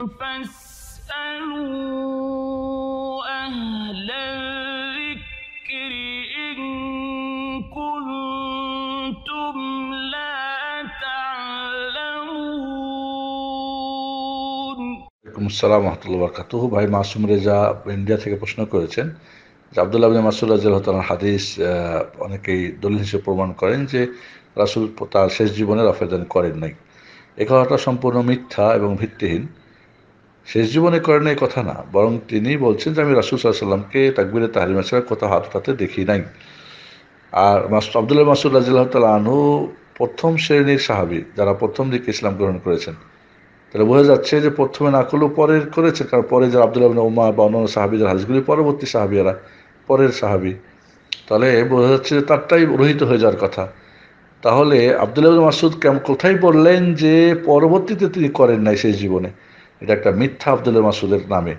فاسألوا أهل الذكر ভাই মাসুম রেজা ইন্ডিয়া থেকে প্রশ্ন করেছেন যে আবদুল্লাহ বিন মাসুদ রাজিয়াল হাদিস অনেকেই দলিল হিসেবে প্রমাণ করেন যে রাসুল তার শেষ জীবনে রাফেদান করেন নাই এ কথাটা সম্পূর্ণ মিথ্যা এবং ভিত্তিহীন শেষ জীবনে করেন এই কথা না বরং তিনি বলছেন যে আমি রাসুল সাল্লামকে তাকবিরে তাহারিমা ছাড়া কোথাও হাত হাতে দেখি নাই আর মাসুদ আবদুল্লাহ মাসুদ রাজিল্লাহ তাল্লাহ আনহু প্রথম শ্রেণীর সাহাবি যারা প্রথম দিকে ইসলাম গ্রহণ করেছেন তাহলে বোঝা যাচ্ছে যে প্রথমে না করলেও পরের করেছে কারণ পরে যারা আবদুল্লাহ উমা বা অন্যান্য যারা হাজগুলি পরবর্তী সাহাবিয়ারা পরের সাহাবি তাহলে বোঝা যাচ্ছে যে তারটাই রহিত হয়ে যাওয়ার কথা তাহলে আবদুল্লাহ মাসুদ কেম কোথায় বললেন যে পরবর্তীতে তিনি করেন নাই সেই জীবনে এটা একটা মিথ্যা আবদুল্লাহ মাসুদের নামে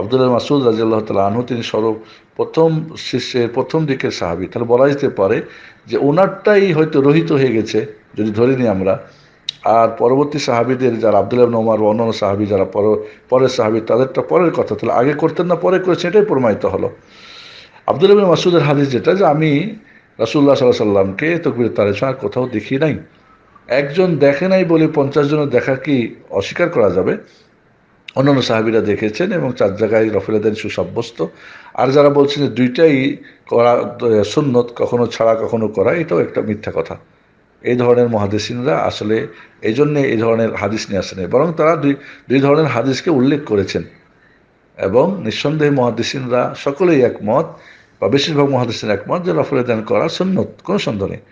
আবদুল্লাহ মাসুদ আল্লাহ তাল আনহু তিনি স্বরূপ প্রথম শিষ্যের প্রথম দিকের সাহাবি তাহলে বলা যেতে পারে যে ওনারটাই হয়তো রহিত হয়ে গেছে যদি ধরে নিই আমরা আর পরবর্তী সাহাবিদের যারা আবদুল্লাহ নোমার বা অন্যান্য সাহাবি যারা পর পরের সাহাবি তাদেরটা পরের কথা তাহলে আগে করতেন না পরে করেছেন এটাই প্রমাণিত হলো আবদুল্লাহ মাসুদের হাদিস যেটা যে আমি রাসুল্লাহ সাল্লাহ সাল্লামকে তকবির তার ছাড়া কোথাও দেখি নাই একজন দেখে নাই বলে পঞ্চাশ জনের দেখা কি অস্বীকার করা যাবে অন্যান্য সাহাবিরা দেখেছেন এবং চার জায়গায় রফিলাদান সুসাব্যস্ত আর যারা বলছেন যে দুইটাই করা সুন্নত কখনো ছাড়া কখনো করা এটাও একটা মিথ্যা কথা এই ধরনের মহাদেশিনরা আসলে এই জন্যে এই ধরনের হাদিস নিয়ে আসেনি বরং তারা দুই দুই ধরনের হাদিসকে উল্লেখ করেছেন এবং নিঃসন্দেহে মহাদেশিনরা সকলেই একমত বা বেশিরভাগ মহাদেশের একমত যে দেন করা সুন্নত কোনো সন্দেহ নেই